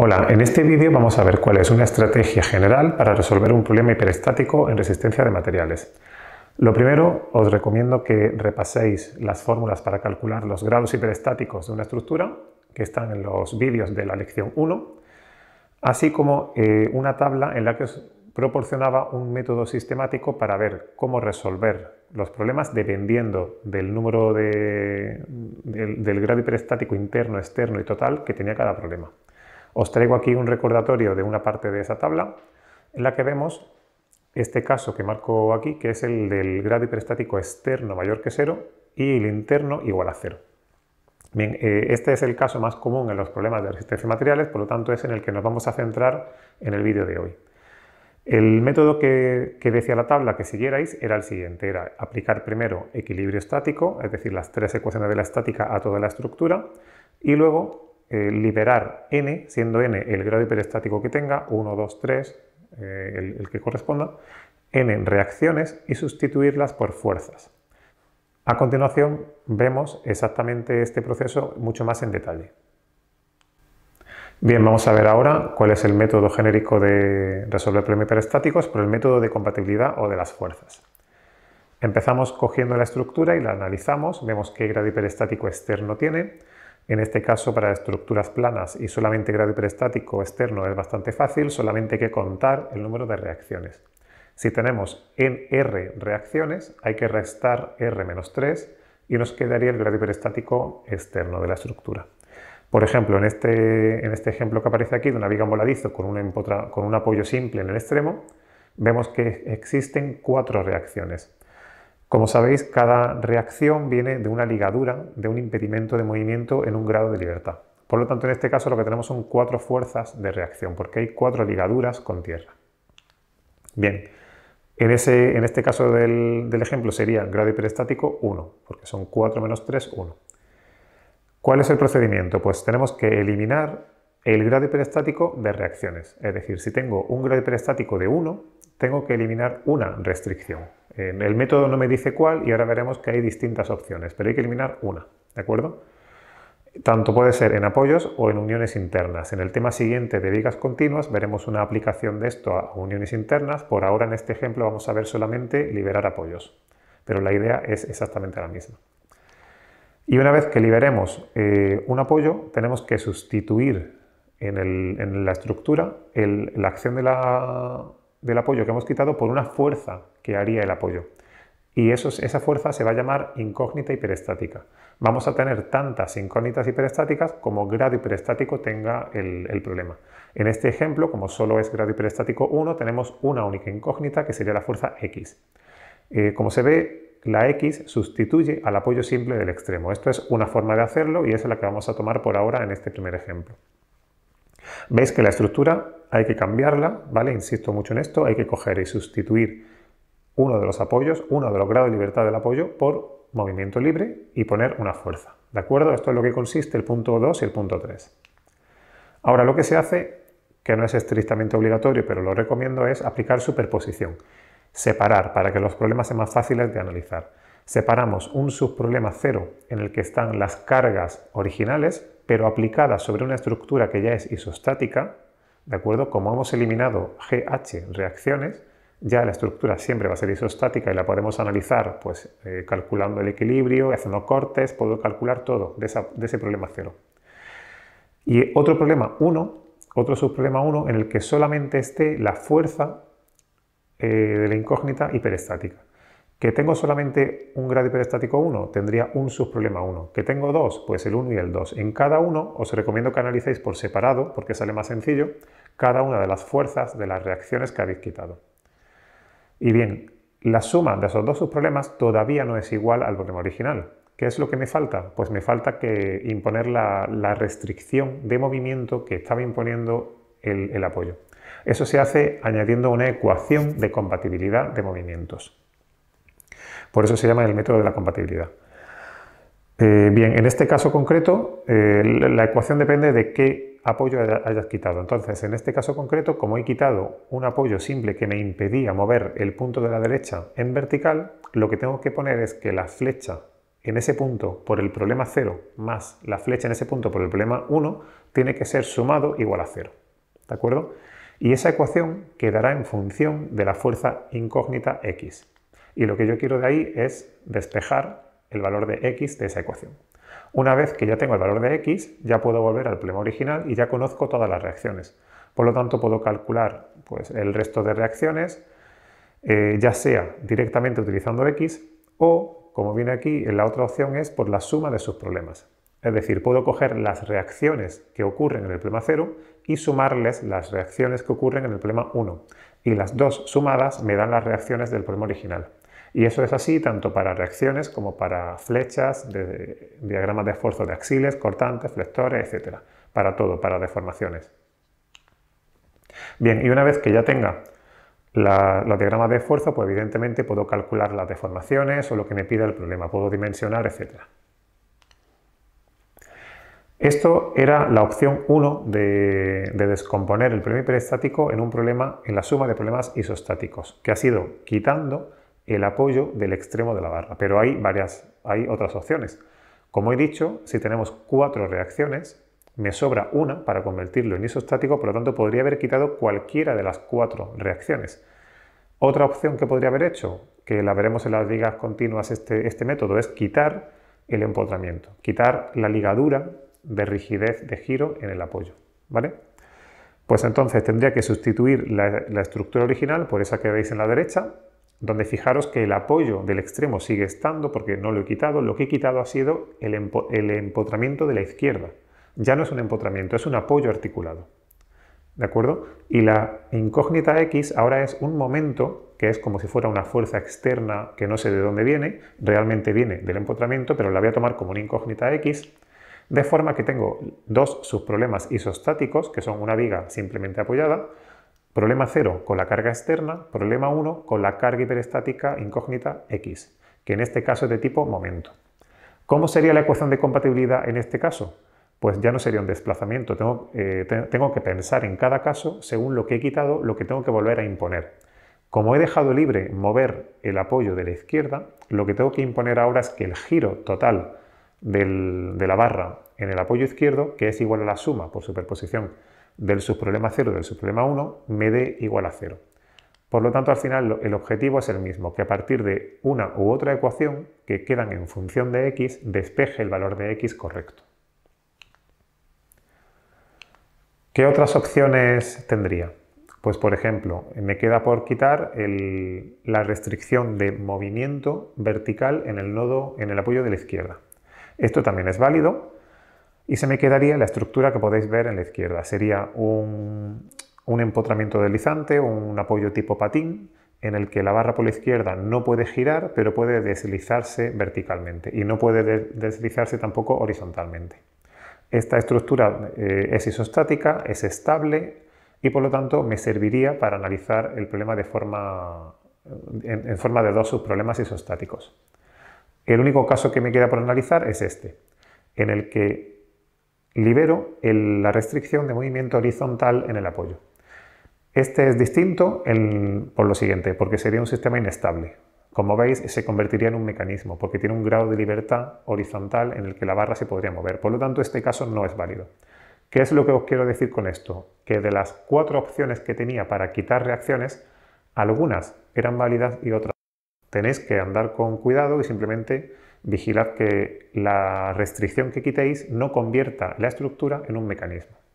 Hola, en este vídeo vamos a ver cuál es una estrategia general para resolver un problema hiperestático en resistencia de materiales. Lo primero, os recomiendo que repaséis las fórmulas para calcular los grados hiperestáticos de una estructura, que están en los vídeos de la lección 1, así como eh, una tabla en la que os proporcionaba un método sistemático para ver cómo resolver los problemas dependiendo del número del grado hiperestático interno, externo y total que tenía cada problema. Os traigo aquí un recordatorio de una parte de esa tabla en la que vemos este caso que marco aquí, que es el del grado hiperestático externo mayor que cero y el interno igual a cero. Bien, eh, este es el caso más común en los problemas de resistencia de materiales, por lo tanto es en el que nos vamos a centrar en el vídeo de hoy. El método que, que, decía la tabla que siguierais era el siguiente, era aplicar primero equilibrio estático, es decir, las tres ecuaciones de la estática a toda la estructura, y luego eh, liberar n, siendo n el grado hiperestático que tenga, 1, 2, 3, el, el que corresponda, n reacciones y sustituirlas por fuerzas. A continuación vemos exactamente este proceso mucho más en detalle. Bien, vamos a ver ahora cuál es el método genérico de resolver problemas hiperestáticos por el método de compatibilidad o de las fuerzas. Empezamos cogiendo la estructura y la analizamos, vemos qué grado hiperestático externo tiene, en este caso, para estructuras planas y solamente grado hiperestático externo es bastante fácil, solamente hay que contar el número de reacciones. Si tenemos en R reacciones, hay que restar R-3 y nos quedaría el grado hiperestático externo de la estructura. Por ejemplo, en este, este ejemplo que aparece aquí de una viga en voladizo con un apoyo simple en el extremo, vemos que existen cuatro reacciones. Como sabéis, cada reacción viene de una ligadura, de un impedimento de movimiento en un grado de libertad. Por lo tanto, en este caso lo que tenemos son cuatro fuerzas de reacción, porque hay cuatro ligaduras con tierra. Bien, en, este caso del, del, ejemplo sería grado hiperestático 1, porque son 4 menos 3, 1. ¿Cuál es el procedimiento? Pues tenemos que eliminar el grado hiperestático de reacciones. Es decir, si tengo un grado hiperestático de 1, tengo que eliminar una restricción el método no me dice cuál y ahora veremos que hay distintas opciones, pero hay que eliminar una, ¿de acuerdo? Tanto puede ser en apoyos o en uniones internas. En el tema siguiente de vigas continuas veremos una aplicación de esto a uniones internas. Por ahora en este ejemplo vamos a ver solamente liberar apoyos, pero la idea es exactamente la misma. Y una vez que liberemos eh, un apoyo, tenemos que sustituir en, la estructura la acción de la, del apoyo que hemos quitado por una fuerza que haría el apoyo. Y eso, esa fuerza se va a llamar incógnita hiperestática. Vamos a tener tantas incógnitas hiperestáticas como grado hiperestático tenga el, problema. En este ejemplo, como solo es grado hiperestático 1, tenemos una única incógnita que sería la fuerza X. Eh, como se ve, la X sustituye al apoyo simple del extremo. Esto es una forma de hacerlo y es la que vamos a tomar por ahora en este primer ejemplo. Veis que la estructura hay que cambiarla, ¿vale? Insisto mucho en esto, hay que coger y sustituir uno de los apoyos, uno de los grados de libertad del apoyo por movimiento libre y poner una fuerza, ¿de acuerdo? Esto es lo que consiste el punto 2 y el punto 3. Ahora lo que se hace, que no es estrictamente obligatorio, pero lo recomiendo, es aplicar superposición. Separar para que los problemas sean más fáciles de analizar. Separamos un subproblema cero en el que están las cargas originales, pero aplicada sobre una estructura que ya es isostática, ¿de acuerdo? Como hemos eliminado GH reacciones, ya la estructura siempre va a ser isostática y la podemos analizar pues, eh, calculando el equilibrio, haciendo cortes, puedo calcular todo de, ese problema cero. Y otro problema 1, otro subproblema 1 en el que solamente esté la fuerza eh, de la incógnita hiperestática. Que tengo solamente un grado hiperestático 1, tendría un subproblema 1. Que tengo dos, pues el 1 y el 2. En cada uno os recomiendo que analicéis por separado, porque sale más sencillo, cada una de las fuerzas de las reacciones que habéis quitado. Y bien, la suma de esos dos subproblemas todavía no es igual al problema original. ¿Qué es lo que me falta? Pues me falta que imponer la, restricción de movimiento que estaba imponiendo el apoyo. Eso se hace añadiendo una ecuación de compatibilidad de movimientos. Por eso se llama el método de la compatibilidad. Eh, bien, en este caso concreto, eh, la ecuación depende de qué apoyo hayas quitado. Entonces, en este caso concreto, como he quitado un apoyo simple que me impedía mover el punto de la derecha en vertical, lo que tengo que poner es que la flecha en ese punto por el problema 0 más la flecha en ese punto por el problema 1 tiene que ser sumado igual a 0. ¿De acuerdo? Y esa ecuación quedará en función de la fuerza incógnita x. Y lo que yo quiero de ahí es despejar el valor de x de esa ecuación. Una vez que ya tengo el valor de x, ya puedo volver al problema original y ya conozco todas las reacciones. Por lo tanto, puedo calcular pues, el resto de reacciones, eh, ya sea directamente utilizando x o, como viene aquí, la otra opción es por la suma de sus problemas. Es decir, puedo coger las reacciones que ocurren en el problema 0 y sumarles las reacciones que ocurren en el problema 1. Y las dos sumadas me dan las reacciones del problema original. Y eso es así tanto para reacciones como para flechas, diagramas de esfuerzo de axiles, cortantes, flectores, etc. Para todo, para deformaciones. Bien, y una vez que ya tenga la, los diagramas de esfuerzo, pues evidentemente puedo calcular las deformaciones o lo que me pida el problema, puedo dimensionar, etc. Esto era la opción 1 de, descomponer el problema hiperestático en un problema, en la suma de problemas isostáticos, que ha sido quitando el apoyo del extremo de la barra. Pero hay varias, hay otras opciones. Como he dicho, si tenemos cuatro reacciones, me sobra una para convertirlo en isostático, por lo tanto podría haber quitado cualquiera de las cuatro reacciones. Otra opción que podría haber hecho, que la veremos en las ligas continuas este, este método, es quitar el empotramiento, quitar la ligadura de rigidez de giro en el apoyo. ¿Vale? Pues entonces tendría que sustituir la estructura original por esa que veis en la derecha, donde fijaros que el apoyo del extremo sigue estando porque no lo he quitado, lo que he quitado ha sido el, empotramiento de la izquierda. Ya no es un empotramiento, es un apoyo articulado. ¿De acuerdo? Y la incógnita X ahora es un momento que es como si fuera una fuerza externa que no sé de dónde viene, realmente viene del empotramiento, pero la voy a tomar como una incógnita X, de forma que tengo dos subproblemas isostáticos, que son una viga simplemente apoyada, Problema 0 con la carga externa, problema 1 con la carga hiperestática incógnita X, que en este caso es de tipo momento. ¿Cómo sería la ecuación de compatibilidad en este caso? Pues ya no sería un desplazamiento, eh, tengo, que pensar en cada caso según lo que he quitado, lo que tengo que volver a imponer. Como he dejado libre mover el apoyo de la izquierda, lo que tengo que imponer ahora es que el giro total de la barra en el apoyo izquierdo, que es igual a la suma por superposición del subproblema 0 del subproblema 1 me dé igual a 0. Por lo tanto, al final el objetivo es el mismo, que a partir de una u otra ecuación que quedan en función de x, despeje el valor de x correcto. ¿Qué otras opciones tendría? Pues por ejemplo, me queda por quitar la restricción de movimiento vertical en el nodo, en el apoyo de la izquierda. Esto también es válido, y se me quedaría la estructura que podéis ver en la izquierda. Sería un, empotramiento deslizante, un apoyo tipo patín, en el que la barra por la izquierda no puede girar, pero puede deslizarse verticalmente y no puede deslizarse tampoco horizontalmente. Esta estructura eh, es isostática, es estable y por lo tanto me serviría para analizar el problema de forma, en, en forma de dos subproblemas isostáticos. El único caso que me queda por analizar es este, en el que libero la restricción de movimiento horizontal en el apoyo. Este es distinto por lo siguiente, porque sería un sistema inestable. Como veis, se convertiría en un mecanismo, porque tiene un grado de libertad horizontal en el que la barra se podría mover. Por lo tanto, este caso no es válido. ¿Qué es lo que os quiero decir con esto? Que de las cuatro opciones que tenía para quitar reacciones, algunas eran válidas y otras tenéis que andar con cuidado y simplemente vigilad que la restricción que quitéis no convierta la estructura en un mecanismo.